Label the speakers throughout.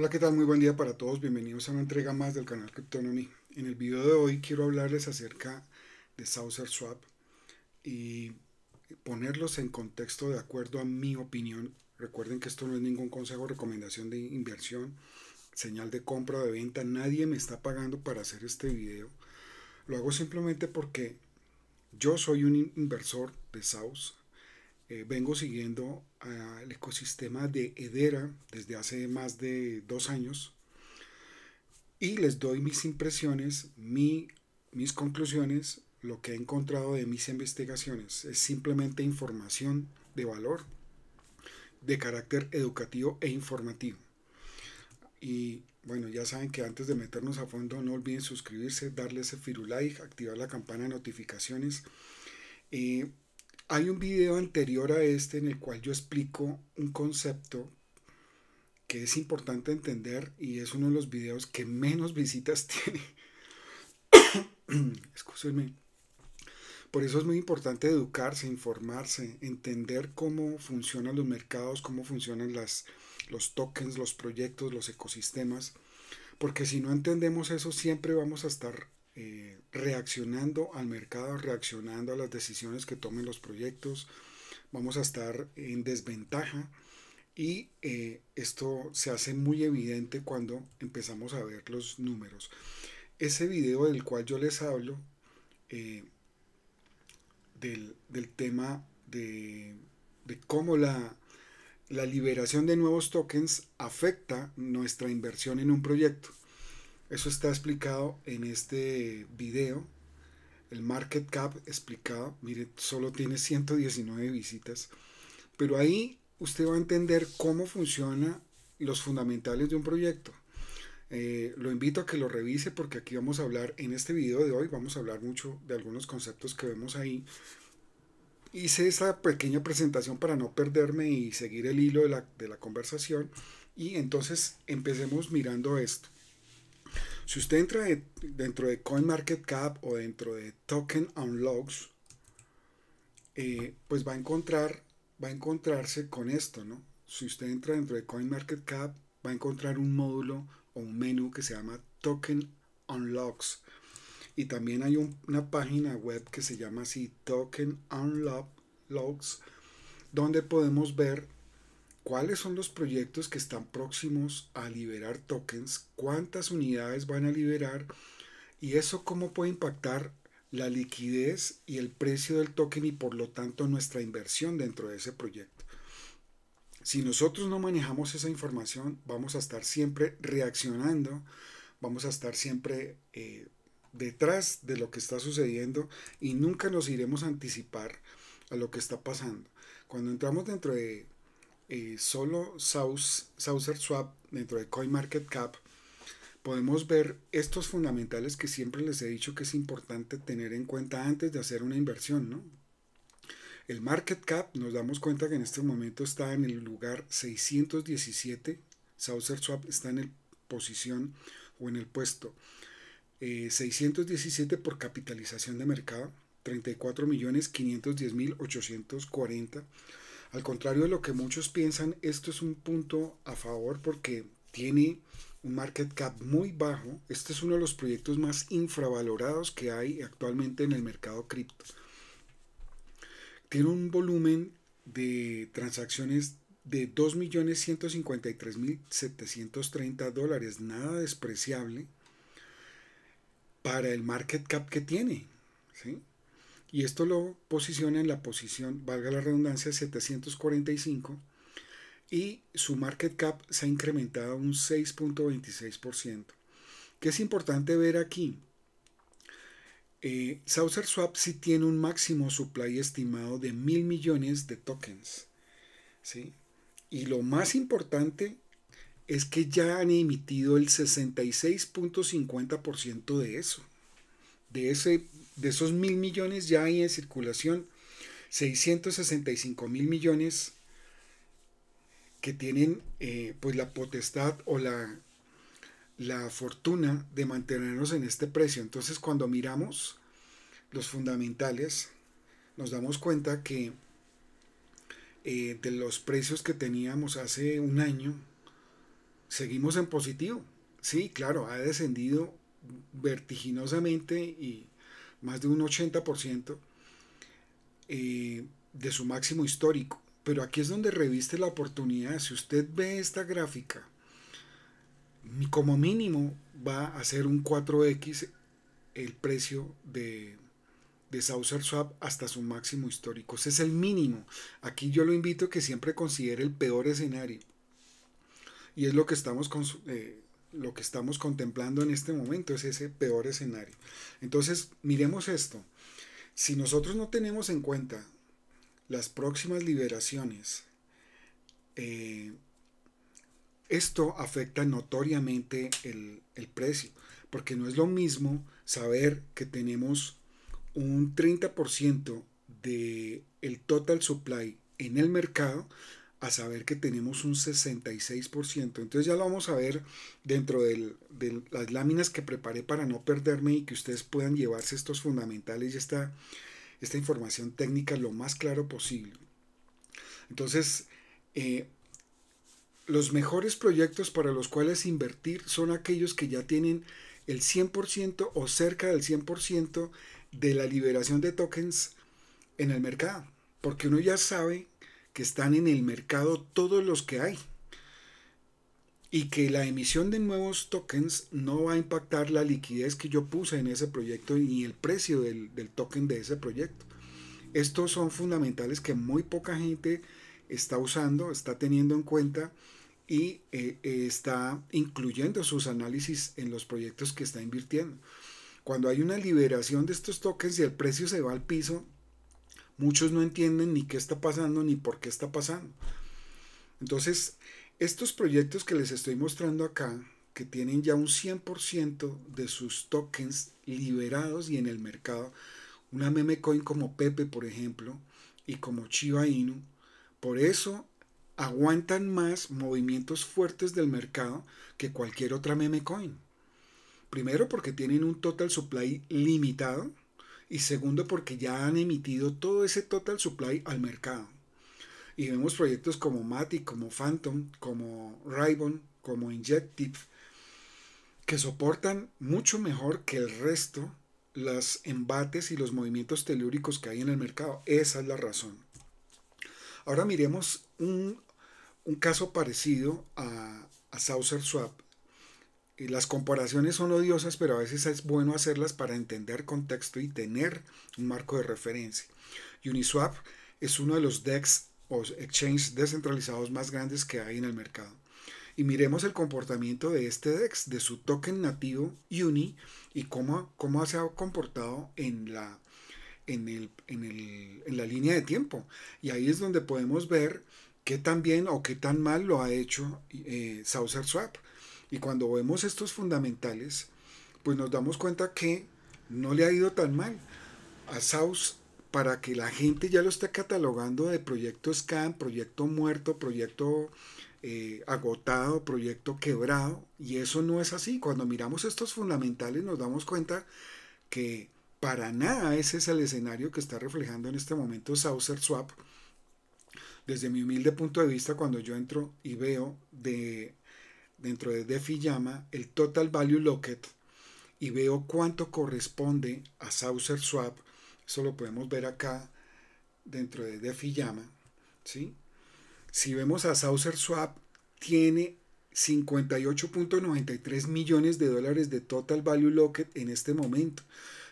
Speaker 1: Hola, ¿qué tal? Muy buen día para todos. Bienvenidos a una entrega más del canal Cryptonomy. En el video de hoy quiero hablarles acerca de Saucer Swap y ponerlos en contexto de acuerdo a mi opinión. Recuerden que esto no es ningún consejo recomendación de inversión, señal de compra o de venta. Nadie me está pagando para hacer este video. Lo hago simplemente porque yo soy un inversor de Saus. Eh, vengo siguiendo al ecosistema de Edera desde hace más de dos años y les doy mis impresiones, mi, mis conclusiones, lo que he encontrado de mis investigaciones. Es simplemente información de valor, de carácter educativo e informativo. Y bueno, ya saben que antes de meternos a fondo, no olviden suscribirse, darle ese firulike, activar la campana de notificaciones. Eh, hay un video anterior a este en el cual yo explico un concepto que es importante entender y es uno de los videos que menos visitas tiene. Por eso es muy importante educarse, informarse, entender cómo funcionan los mercados, cómo funcionan las, los tokens, los proyectos, los ecosistemas, porque si no entendemos eso siempre vamos a estar eh, reaccionando al mercado, reaccionando a las decisiones que tomen los proyectos, vamos a estar en desventaja y eh, esto se hace muy evidente cuando empezamos a ver los números. Ese video del cual yo les hablo, eh, del, tema de, cómo la, la liberación de nuevos tokens afecta nuestra inversión en un proyecto. Eso está explicado en este video. El market cap explicado. Mire, solo tiene 119 visitas. Pero ahí usted va a entender cómo funcionan los fundamentales de un proyecto. Eh, lo invito a que lo revise porque aquí vamos a hablar, en este video de hoy, vamos a hablar mucho de algunos conceptos que vemos ahí. Hice esta pequeña presentación para no perderme y seguir el hilo de la, de la conversación. Y entonces empecemos mirando esto. Si usted entra dentro de CoinMarketCap o dentro de Token Unlocks, eh, pues va a encontrar, va a encontrarse con esto, ¿no? Si usted entra dentro de CoinMarketCap, va a encontrar un módulo o un menú que se llama Token Unlocks. Y también hay una página web que se llama así Token Unlocks, donde podemos ver cuáles son los proyectos que están próximos a liberar tokens, cuántas unidades van a liberar y eso cómo puede impactar la liquidez y el precio del token y por lo tanto nuestra inversión dentro de ese proyecto. Si nosotros no manejamos esa información, vamos a estar siempre reaccionando, vamos a estar siempre eh, detrás de lo que está sucediendo y nunca nos iremos a anticipar a lo que está pasando. Cuando entramos dentro de eh, solo Sauser Swap dentro de CoinMarketCap, podemos ver estos fundamentales que siempre les he dicho que es importante tener en cuenta antes de hacer una inversión, ¿no? El market cap nos damos cuenta que en este momento está en el lugar 617, Sauser Swap está en el posición o en el puesto 617 eh, por capitalización de mercado, 34 millones al contrario de lo que muchos piensan, esto es un punto a favor porque tiene un market cap muy bajo. Este es uno de los proyectos más infravalorados que hay actualmente en el mercado cripto. Tiene un volumen de transacciones de 2.153.730 dólares, nada despreciable para el market cap que tiene y esto lo posiciona en la posición, valga la redundancia, 745 y su market cap se ha incrementado un 6.26%. ¿Qué es importante ver aquí? Eh, Swap sí tiene un máximo supply estimado de mil millones de tokens. Y lo más importante es que ya han emitido el 66.50% de eso, de ese de esos mil millones ya hay en circulación 665 mil millones que tienen eh, pues la potestad o la, la fortuna de mantenernos en este precio. Entonces cuando miramos los fundamentales, nos damos cuenta que eh, de los precios que teníamos hace un año, seguimos en positivo. Sí, claro, ha descendido vertiginosamente y más de un 80% eh, de su máximo histórico. Pero aquí es donde reviste la oportunidad. Si usted ve esta gráfica, como mínimo va a ser un 4X el precio de, de Saucer Swap hasta su máximo histórico. Ese es el mínimo. Aquí yo lo invito a que siempre considere el peor escenario. Y es lo que estamos con, eh, lo que estamos contemplando en este momento es ese peor escenario. Entonces, miremos esto. Si nosotros no tenemos en cuenta las próximas liberaciones, eh, esto afecta notoriamente el, precio, porque no es lo mismo saber que tenemos un 30% del el total supply en el mercado a saber que tenemos un 66%. Entonces ya lo vamos a ver dentro de las láminas que preparé para no perderme y que ustedes puedan llevarse estos fundamentales y esta, esta información técnica lo más claro posible. Entonces, eh, los mejores proyectos para los cuales invertir son aquellos que ya tienen el 100% o cerca del 100% de la liberación de tokens en el mercado, porque uno ya sabe que están en el mercado todos los que hay y que la emisión de nuevos tokens no va a impactar la liquidez que yo puse en ese proyecto ni el precio del, token de ese proyecto. Estos son fundamentales que muy poca gente está usando, está teniendo en cuenta y eh, eh, está incluyendo sus análisis en los proyectos que está invirtiendo. Cuando hay una liberación de estos tokens y el precio se va al piso, Muchos no entienden ni qué está pasando ni por qué está pasando. Entonces, estos proyectos que les estoy mostrando acá, que tienen ya un 100% de sus tokens liberados y en el mercado, una meme coin como Pepe, por ejemplo, y como Chiba Inu, por eso aguantan más movimientos fuertes del mercado que cualquier otra meme coin. Primero porque tienen un total supply limitado y segundo porque ya han emitido todo ese total supply al mercado. Y vemos proyectos como Matic, como Phantom, como Ribbon, como Injective, que soportan mucho mejor que el resto los embates y los movimientos telúricos que hay en el mercado. Esa es la razón. Ahora miremos un, caso parecido a, a Saucer Swap las comparaciones son odiosas, pero a veces es bueno hacerlas para entender contexto y tener un marco de referencia. Uniswap es uno de los DEX o exchanges descentralizados más grandes que hay en el mercado. Y miremos el comportamiento de este DEX, de su token nativo UNI y cómo, cómo se ha comportado en la, en, la línea de tiempo. Y ahí es donde podemos ver qué tan bien o qué tan mal lo ha hecho eh, Saucer Swap. Y cuando vemos estos fundamentales, pues nos damos cuenta que no le ha ido tan mal a Saus, para que la gente ya lo esté catalogando de proyecto SCAN, proyecto muerto, proyecto eh, agotado, proyecto quebrado. Y eso no es así. Cuando miramos estos fundamentales nos damos cuenta que para nada ese es el escenario que está reflejando en este momento Sauser Swap. Desde mi humilde punto de vista, cuando yo entro y veo de dentro de DeFi llama el Total Value Locket y veo cuánto corresponde a Saucer Swap. Eso lo podemos ver acá dentro de llama ¿sí? Si vemos a Saucer Swap, tiene 58.93 millones de dólares de Total Value Locket en este momento.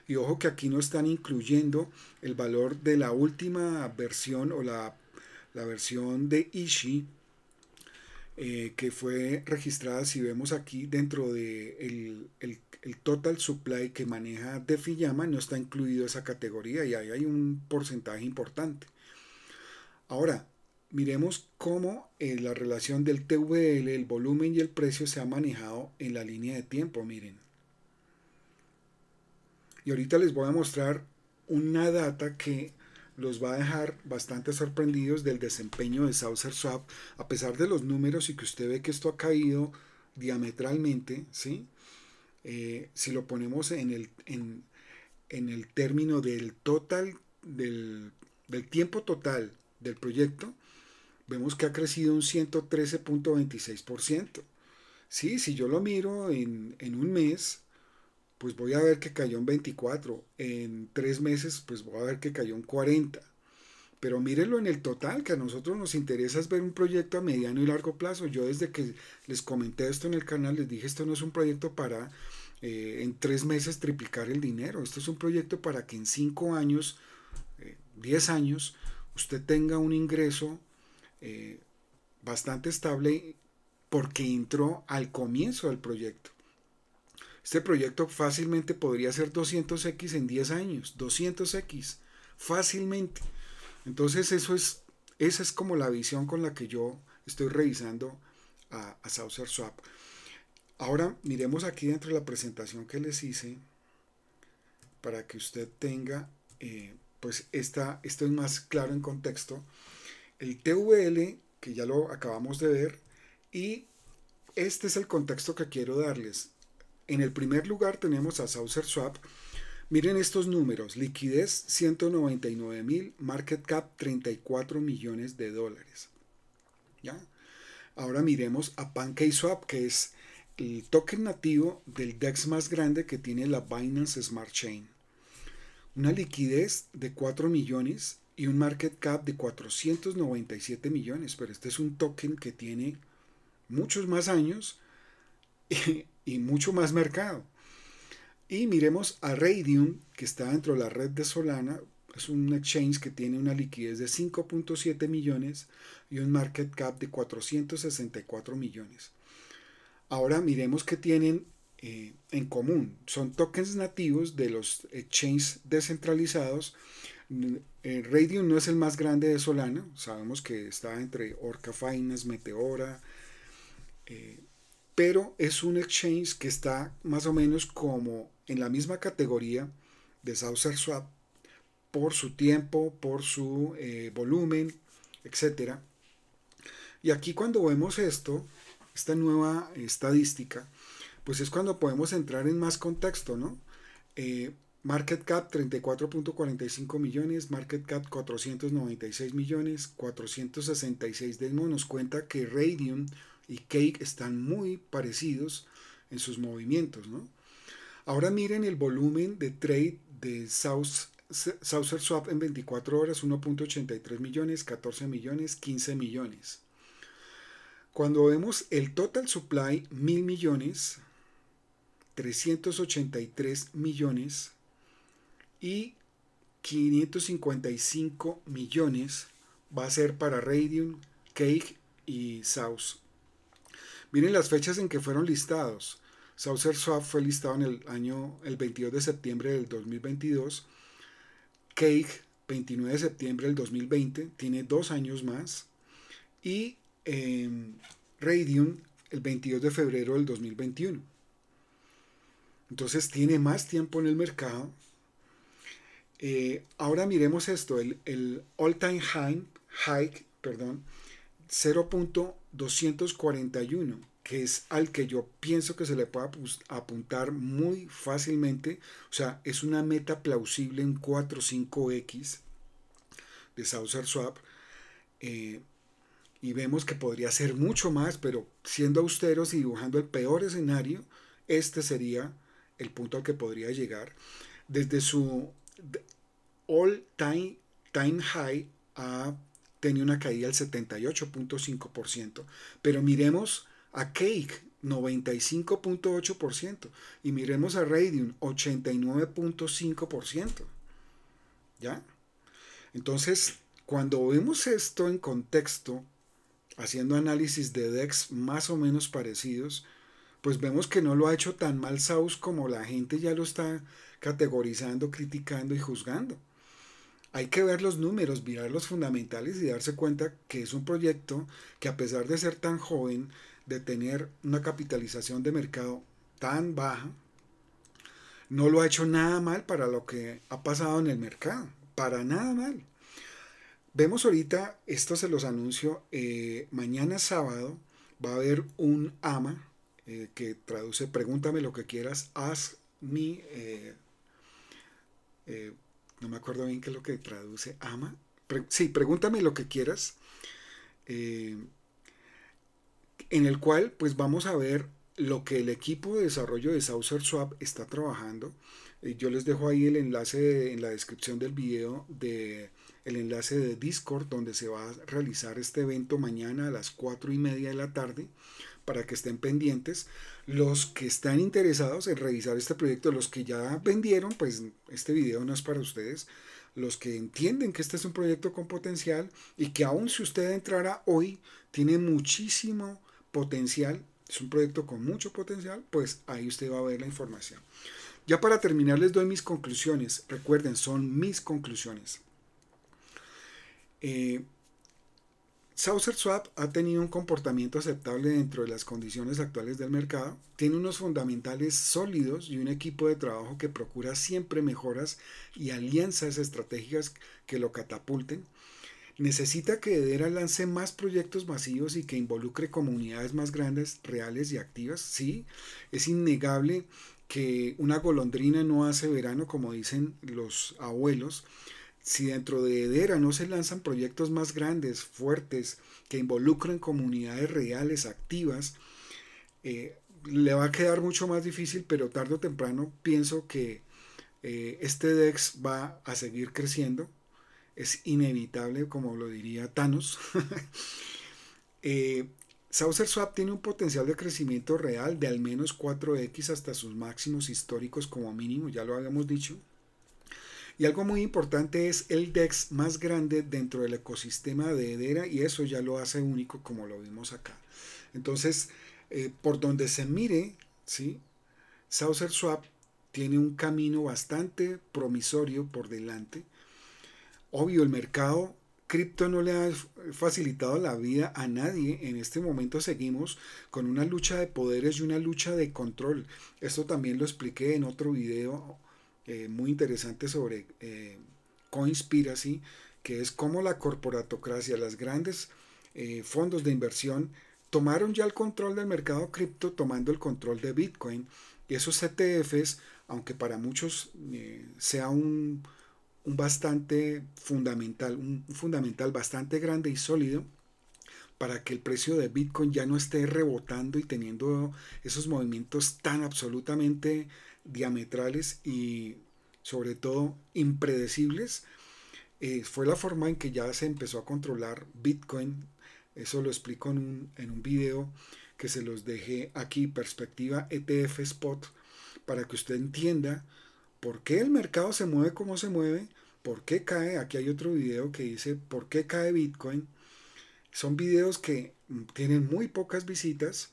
Speaker 1: Y ojo que aquí no están incluyendo el valor de la última versión o la, la versión de Ishi eh, que fue registrada, si vemos aquí, dentro de total supply que maneja Defiyama, no está incluido esa categoría y ahí hay un porcentaje importante. Ahora, miremos cómo eh, la relación del TVL, el volumen y el precio se ha manejado en la línea de tiempo, miren. Y ahorita les voy a mostrar una data que los va a dejar bastante sorprendidos del desempeño de Saucer Swap, a pesar de los números y que usted ve que esto ha caído diametralmente, ¿sí? Eh, si lo ponemos en el, en, el término del total, del, tiempo total del proyecto, vemos que ha crecido un 113.26%. Sí, si yo lo miro en, en un mes, pues voy a ver que cayó en 24, en tres meses pues voy a ver que cayó en 40. Pero mírenlo en el total, que a nosotros nos interesa es ver un proyecto a mediano y largo plazo. Yo desde que les comenté esto en el canal, les dije, esto no es un proyecto para eh, en tres meses triplicar el dinero. Esto es un proyecto para que en cinco años, 10 eh, diez años, usted tenga un ingreso eh, bastante estable porque entró al comienzo del proyecto. Este proyecto fácilmente podría ser 200X en 10 años, 200X, fácilmente. Entonces eso es, esa es como la visión con la que yo estoy revisando a, a Saucer Swap. Ahora miremos aquí dentro de la presentación que les hice para que usted tenga eh, pues esta, esto es más claro en contexto. El TVL, que ya lo acabamos de ver, y este es el contexto que quiero darles. En el primer lugar tenemos a Saucer Swap. Miren estos números, liquidez 199 mil, market cap 34 millones de dólares. Ahora miremos a PancakeSwap, que es el token nativo del DEX más grande que tiene la Binance Smart Chain. Una liquidez de 4 millones y un market cap de 497 millones, pero este es un token que tiene muchos más años y mucho más mercado. Y miremos a Radium, que está dentro de la red de Solana, es un exchange que tiene una liquidez de 5.7 millones y un market cap de 464 millones. Ahora miremos que tienen eh, en común. Son tokens nativos de los exchanges descentralizados. Eh, Radium no es el más grande de Solana, sabemos que está entre Orca Finance, Meteora, eh, pero es un exchange que está más o menos como en la misma categoría de Saucer Swap por su tiempo, por su eh, volumen, etc. Y aquí cuando vemos esto, esta nueva estadística, pues es cuando podemos entrar en más contexto, ¿no? Eh, market cap 34.45 millones, market cap 496 millones, 466 demos nos cuenta que Radium y Cake están muy parecidos en sus movimientos, Ahora miren el volumen de trade de South, Swap en 24 horas, 1.83 millones, 14 millones, 15 millones. Cuando vemos el total supply, 1000 millones, 383 millones y 555 millones va a ser para Radium, Cake y South Miren las fechas en que fueron listados. Saucer Swap fue listado en el año el 22 de septiembre del 2022. Cake 29 de septiembre del 2020, tiene dos años más. Y em, Radium el 22 de febrero del 2021. Entonces tiene más tiempo en el mercado. Eh, ahora miremos esto, el, el all-time high, perdón, 0. 241, que es al que yo pienso que se le puede apuntar muy fácilmente, o sea, es una meta plausible en 4-5X de Saucer Swap. Eh, y vemos que podría ser mucho más, pero siendo austeros y dibujando el peor escenario, este sería el punto al que podría llegar. Desde su all time, high a tenía una caída del 78.5%. Pero miremos a Cake, 95.8%. Y miremos a Radium, 89.5%. ¿Ya? Entonces, cuando vemos esto en contexto, haciendo análisis de DEX más o menos parecidos, pues vemos que no lo ha hecho tan mal Saus como la gente ya lo está categorizando, criticando y juzgando hay que ver los números, mirar los fundamentales y darse cuenta que es un proyecto que a pesar de ser tan joven, de tener una capitalización de mercado tan baja, no lo ha hecho nada mal para lo que ha pasado en el mercado, para nada mal. Vemos ahorita, esto se los anuncio, eh, mañana sábado va a haber un AMA eh, que traduce pregúntame lo que quieras, haz mi... Eh, no me acuerdo bien qué es lo que traduce, ama. sí, pregúntame lo que quieras, eh, en el cual pues vamos a ver lo que el equipo de desarrollo de Saucer Swap está trabajando. Eh, yo les dejo ahí el enlace en la descripción del video de el enlace de Discord donde se va a realizar este evento mañana a las 4 y media de la tarde para que estén pendientes. Los que están interesados en revisar este proyecto, los que ya vendieron, pues este video no es para ustedes. Los que entienden que este es un proyecto con potencial y que aun si usted entrara hoy, tiene muchísimo potencial, es un proyecto con mucho potencial, pues ahí usted va a ver la información. Ya para terminar les doy mis conclusiones. Recuerden, son mis conclusiones. Eh, Saucer Swap ha tenido un comportamiento aceptable dentro de las condiciones actuales del mercado, tiene unos fundamentales sólidos y un equipo de trabajo que procura siempre mejoras y alianzas estratégicas que lo catapulten. Necesita que Edera lance más proyectos masivos y que involucre comunidades más grandes, reales y activas. Sí, es innegable que una golondrina no hace verano, como dicen los abuelos, si dentro de Edera no se lanzan proyectos más grandes, fuertes, que involucren comunidades reales, activas, eh, le va a quedar mucho más difícil, pero tarde o temprano pienso que eh, este DEX va a seguir creciendo. Es inevitable, como lo diría Thanos. eh, Swap tiene un potencial de crecimiento real de al menos 4x hasta sus máximos históricos como mínimo, ya lo habíamos dicho. Y algo muy importante es el DEX más grande dentro del ecosistema de Edera y eso ya lo hace único como lo vimos acá. Entonces, eh, por donde se mire, ¿sí? Saucer Swap tiene un camino bastante promisorio por delante. Obvio, el mercado cripto no le ha facilitado la vida a nadie. En este momento seguimos con una lucha de poderes y una lucha de control. Esto también lo expliqué en otro video eh, muy interesante sobre eh, Coinspiracy, que es cómo la corporatocracia, las grandes eh, fondos de inversión tomaron ya el control del mercado cripto tomando el control de Bitcoin. Y esos ETFs, aunque para muchos eh, sea un, un bastante fundamental, un fundamental bastante grande y sólido, para que el precio de Bitcoin ya no esté rebotando y teniendo esos movimientos tan absolutamente diametrales y sobre todo impredecibles, eh, fue la forma en que ya se empezó a controlar Bitcoin. Eso lo explico en un, en un video que se los dejé aquí, perspectiva ETF Spot, para que usted entienda por qué el mercado se mueve como se mueve, por qué cae. Aquí hay otro video que dice por qué cae Bitcoin. Son videos que tienen muy pocas visitas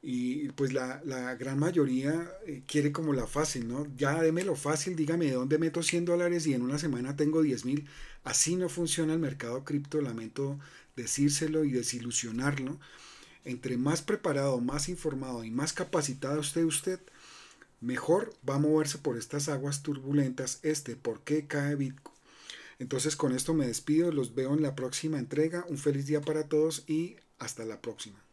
Speaker 1: y pues la, gran mayoría eh, quiere como la fácil, ¿no? Ya deme lo fácil, dígame de dónde meto 100 dólares y en una semana tengo 10 mil. Así no funciona el mercado cripto, lamento decírselo y desilusionarlo. Entre más preparado, más informado y más capacitado esté usted, mejor va a moverse por estas aguas turbulentas este por qué cae Bitcoin. Entonces con esto me despido, los veo en la próxima entrega, un feliz día para todos y hasta la próxima.